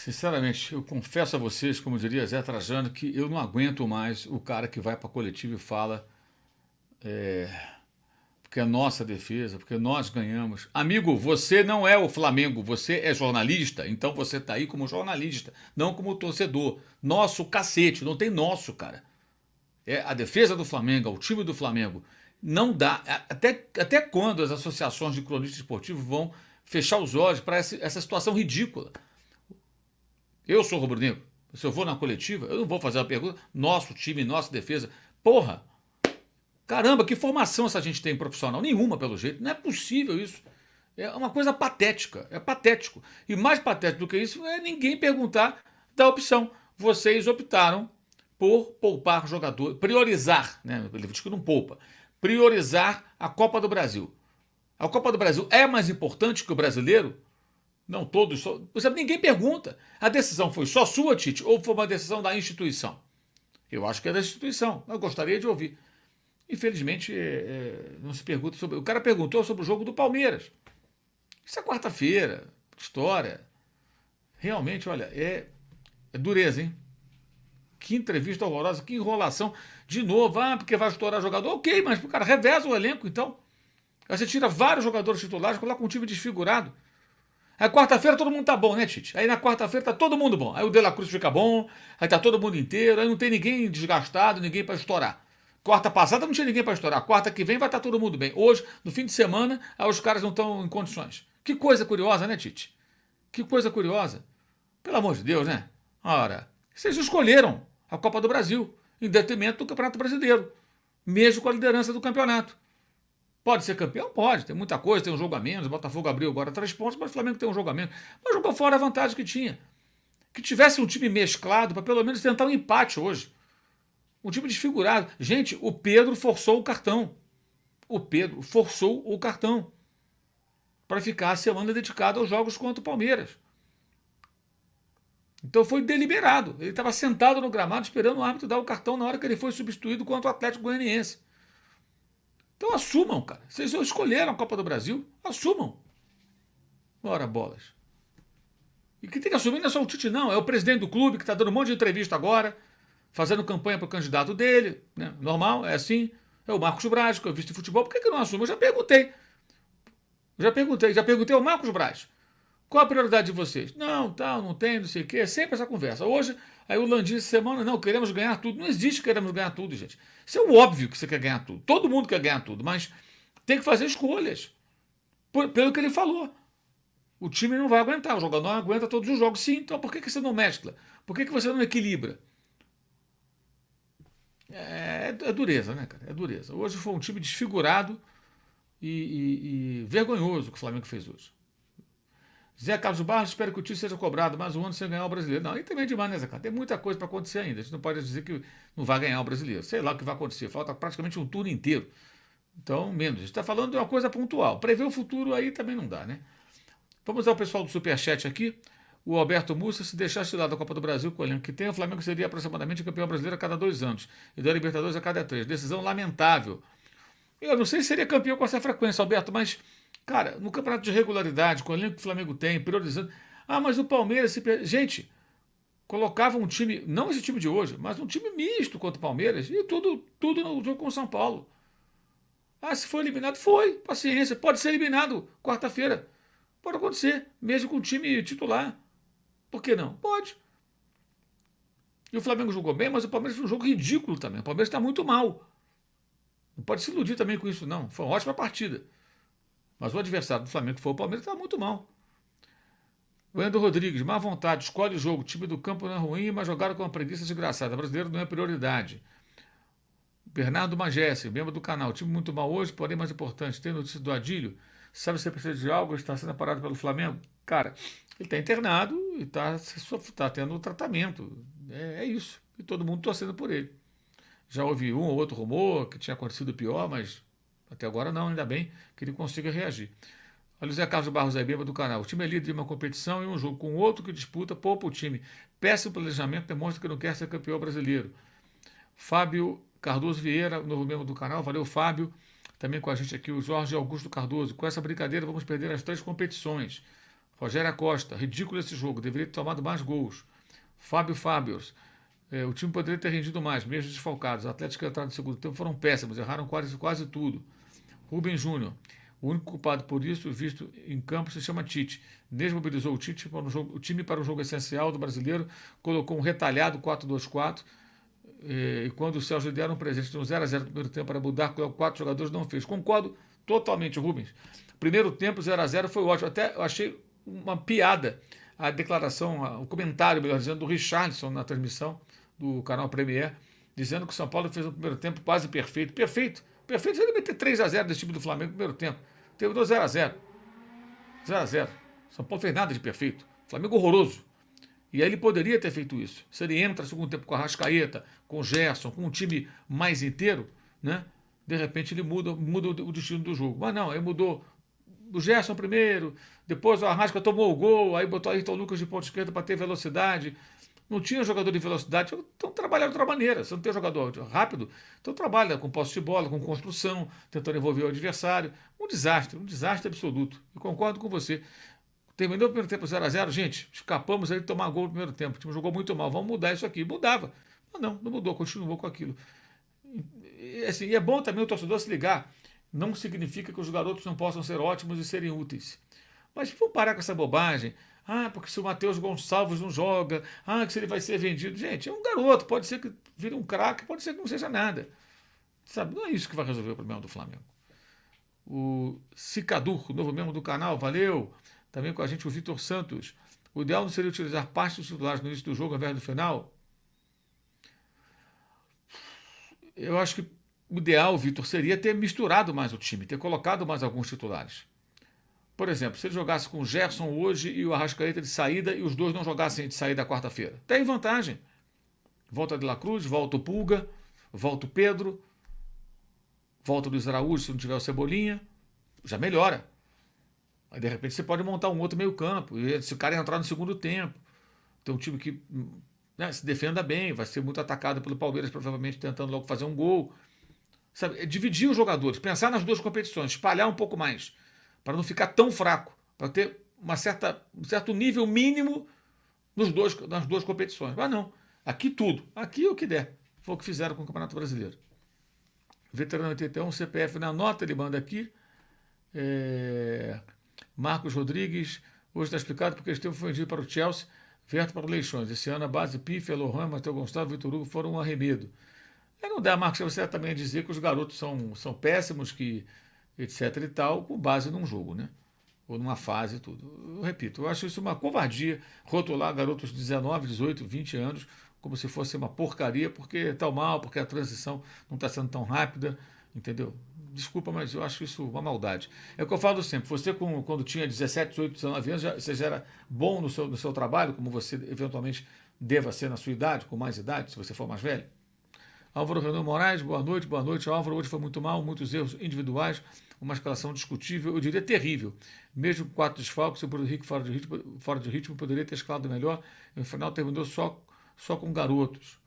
Sinceramente, eu confesso a vocês, como diria Zé Trajano, que eu não aguento mais o cara que vai para a coletiva e fala é, porque é nossa defesa, porque nós ganhamos. Amigo, você não é o Flamengo, você é jornalista, então você está aí como jornalista, não como torcedor. Nosso cacete, não tem nosso, cara. É a defesa do Flamengo, é o time do Flamengo. Não dá. Até, até quando as associações de cronistas esportivos vão fechar os olhos para essa, essa situação ridícula? Eu sou rubro-negro. Se eu vou na coletiva, eu não vou fazer a pergunta. Nosso time, nossa defesa. Porra! Caramba, que formação essa gente tem profissional? Nenhuma, pelo jeito. Não é possível isso. É uma coisa patética. É patético. E mais patético do que isso é ninguém perguntar da opção. Vocês optaram por poupar jogador, priorizar, né? Ele diz que não poupa, priorizar a Copa do Brasil. A Copa do Brasil é mais importante que o brasileiro? Não, todos. Só, ninguém pergunta. A decisão foi só sua, Tite, ou foi uma decisão da instituição? Eu acho que é da instituição. Eu gostaria de ouvir. Infelizmente, é, é, não se pergunta sobre. O cara perguntou sobre o jogo do Palmeiras. Isso é quarta-feira. História. Realmente, olha, é, é dureza, hein? Que entrevista horrorosa, que enrolação. De novo, ah, porque vai estourar jogador. Ok, mas o cara reveza o elenco, então. Aí você tira vários jogadores titulares, coloca um time desfigurado. Aí quarta-feira todo mundo tá bom, né, Tite? Aí na quarta-feira tá todo mundo bom. Aí o De La Cruz fica bom, aí tá todo mundo inteiro, aí não tem ninguém desgastado, ninguém para estourar. Quarta passada não tinha ninguém para estourar. Quarta que vem vai estar tá todo mundo bem. Hoje, no fim de semana, aí os caras não estão em condições. Que coisa curiosa, né, Tite? Que coisa curiosa. Pelo amor de Deus, né? Ora, vocês escolheram a Copa do Brasil em detrimento do Campeonato Brasileiro, mesmo com a liderança do campeonato. Pode ser campeão? Pode, tem muita coisa, tem um jogo a menos, o Botafogo abriu agora três pontos, mas o Flamengo tem um jogo a menos. Mas jogou fora a vantagem que tinha. Que tivesse um time mesclado para pelo menos tentar um empate hoje. Um time desfigurado. Gente, o Pedro forçou o cartão. O Pedro forçou o cartão para ficar a semana dedicada aos jogos contra o Palmeiras. Então foi deliberado. Ele estava sentado no gramado esperando o árbitro dar o cartão na hora que ele foi substituído contra o Atlético Goianiense. Então assumam, cara. Vocês escolheram a Copa do Brasil, assumam. Bora, bolas. E quem tem que assumir não é só o Tite, não. É o presidente do clube que está dando um monte de entrevista agora, fazendo campanha para o candidato dele. Né? Normal, é assim. É o Marcos Braz, que eu visto em futebol. Por que, que não assume? Eu já perguntei. Eu já perguntei. Já perguntei ao Marcos Braz. Qual a prioridade de vocês? Não, tal, não tem, não sei o quê. É sempre essa conversa. Hoje, Aí o Landim disse, semana, não, queremos ganhar tudo. Não existe queremos ganhar tudo, gente. Isso é óbvio que você quer ganhar tudo. Todo mundo quer ganhar tudo, mas tem que fazer escolhas. Por, pelo que ele falou. O time não vai aguentar, o jogador não aguenta todos os jogos. Sim, então por que, que você não mescla? Por que, que você não equilibra? É, é, é dureza, né, cara? É dureza. Hoje foi um time desfigurado e, e, e vergonhoso que o Flamengo fez hoje. Zé Carlos Barros, espero que o tio seja cobrado mais um ano sem ganhar o brasileiro. Não, e também é demais, né, Zé Carlos? Tem muita coisa para acontecer ainda. A gente não pode dizer que não vai ganhar o brasileiro. Sei lá o que vai acontecer. Falta praticamente um turno inteiro. Então, menos. A gente está falando de uma coisa pontual. Prever o futuro aí também não dá, né? Vamos ao pessoal do Superchat aqui. O Alberto Mussa, se deixasse de lado a Copa do Brasil com o elenco que tem, o Flamengo seria aproximadamente campeão brasileiro a cada dois anos e da Libertadores a cada três. Decisão lamentável. Eu não sei se seria campeão com essa frequência, Alberto, mas Cara, no campeonato de regularidade, com o elenco que o Flamengo tem, priorizando. Ah, mas o Palmeiras se. Gente, colocava um time, não esse time de hoje, mas um time misto contra o Palmeiras e tudo, tudo no jogo com o São Paulo. Ah, se foi eliminado, foi. Paciência. Pode ser eliminado quarta-feira. Pode acontecer, mesmo com o time titular. Por que não? Pode. E o Flamengo jogou bem, mas o Palmeiras foi um jogo ridículo também. O Palmeiras está muito mal. Não pode se iludir também com isso, não. Foi uma ótima partida. Mas o adversário do Flamengo, que foi o Palmeiras, está muito mal. Wendel Rodrigues, má vontade, escolhe o jogo. O time do campo não é ruim, mas jogaram com uma preguiça desgraçada. O brasileiro não é prioridade. Bernardo Magessi, membro do canal. Time muito mal hoje, porém mais importante. Tem notícia do Adílio? Sabe se precisa de algo? Está sendo parado pelo Flamengo? Cara, ele está internado e está tá tendo tratamento. É, é, isso. E todo mundo torcendo por ele. Já houve um ou outro rumor que tinha acontecido pior, mas até agora não, ainda bem que ele consiga reagir. Olha o Zé Carlos Barros aí, é bêbado do canal. O time é líder de uma competição e um jogo com outro que disputa, poupa o time. Péssimo planejamento demonstra que não quer ser campeão brasileiro. Fábio Cardoso Vieira, novo membro do canal. Valeu, Fábio. Também com a gente aqui o Jorge Augusto Cardoso. Com essa brincadeira vamos perder as três competições. Rogério Acosta, ridículo esse jogo, deveria ter tomado mais gols. Fábio Fábios, é, o time poderia ter rendido mais, mesmo desfalcados. Atléticos que entraram no segundo tempo foram péssimos, erraram quase, quase tudo. Rubem Júnior. O único culpado por isso, visto em campo, se chama Tite. Desmobilizou o, Tite para um jogo, o time para o um jogo essencial do brasileiro, colocou um retalhado 4-2-4. Eh, e quando o Sérgio deram um presente de um 0x0 no primeiro tempo para mudar, quatro jogadores não fez. Concordo totalmente, Rubens. Primeiro tempo, 0x0 foi ótimo. Até eu achei uma piada a declaração, o comentário, melhor dizendo, do Richardson na transmissão do canal Premier, dizendo que o São Paulo fez um primeiro tempo quase perfeito. Perfeito! perfeito seria meter 3x0 desse time do Flamengo no primeiro tempo. Terminou 0x0. 0x0. São Paulo fez nada de perfeito. Flamengo horroroso. E aí ele poderia ter feito isso. Se ele entra no segundo tempo com a Rascaeta, com o Gerson, com um time mais inteiro, né? De repente ele muda, muda o destino do jogo. Mas não, ele mudou o Gerson primeiro, depois o Arrasca tomou o gol, aí botou Ayrton Lucas de ponta esquerda para ter velocidade. Não tinha jogador de velocidade, então trabalha de outra maneira. Se não tem jogador rápido, então trabalha com posse de bola, com construção, tentando envolver o adversário. Um desastre, um desastre absoluto. E concordo com você. Terminou o primeiro tempo 0 a 0 gente, escapamos aí de tomar gol no primeiro tempo. O time jogou muito mal, vamos mudar isso aqui. Mudava. Mas não, não mudou, continuou com aquilo. E, assim, e é bom também o torcedor se ligar. Não significa que os garotos não possam ser ótimos e serem úteis. Mas vamos parar com essa bobagem ah, porque se o Matheus Gonçalves não joga, ah, que se ele vai ser vendido. Gente, é um garoto, pode ser que vire um craque, pode ser que não seja nada. Sabe, não é isso que vai resolver o problema do Flamengo. O Cicadurco, novo membro do canal, valeu. Também com a gente o Vitor Santos. O ideal não seria utilizar parte dos titulares no início do jogo ao invés do final? Eu acho que o ideal, Vitor, seria ter misturado mais o time, ter colocado mais alguns titulares. Por exemplo, se ele jogasse com o Gerson hoje e o Arrascaeta de saída e os dois não jogassem de saída quarta-feira, tem vantagem. Volta de La Cruz, volta o Pulga, volta o Pedro, volta o Luiz Araújo se não tiver o Cebolinha, já melhora. Aí de repente você pode montar um outro meio campo, e se o cara entrar no segundo tempo, tem um time que né, se defenda bem, vai ser muito atacado pelo Palmeiras, provavelmente tentando logo fazer um gol. Sabe, é dividir os jogadores, pensar nas duas competições, espalhar um pouco mais para não ficar tão fraco, para ter uma certa, um certo nível mínimo nos dois, nas duas competições. Mas não, aqui tudo, aqui o que der. Foi o que fizeram com o Campeonato Brasileiro. Veterano 81, CPF na nota, ele manda aqui. É... Marcos Rodrigues, hoje está explicado porque esteve fundido para o Chelsea, Verto para o Leixões. Esse ano a base Piffer, Lohan, Matheus Gonçalves, Vitor Hugo foram um arremedo. É, não dá, Marcos, você também dizer que os garotos são, são péssimos, que etc e tal, com base num jogo, né? Ou numa fase e tudo. Eu repito, eu acho isso uma covardia rotular garotos de 19, 18, 20 anos como se fosse uma porcaria, porque está tá mal, porque a transição não está sendo tão rápida, entendeu? Desculpa, mas eu acho isso uma maldade. É o que eu falo sempre. Você, com, quando tinha 17, 18, 19 anos, já, você já era bom no seu, no seu trabalho, como você eventualmente deva ser na sua idade, com mais idade, se você for mais velho? Álvaro Renan Moraes, boa noite, boa noite. Álvaro, hoje foi muito mal, muitos erros individuais, uma escalação discutível, eu diria terrível. Mesmo com quatro desfalques, o Bruno Henrique fora de ritmo, fora de ritmo poderia ter escalado melhor. No final terminou só, só com garotos.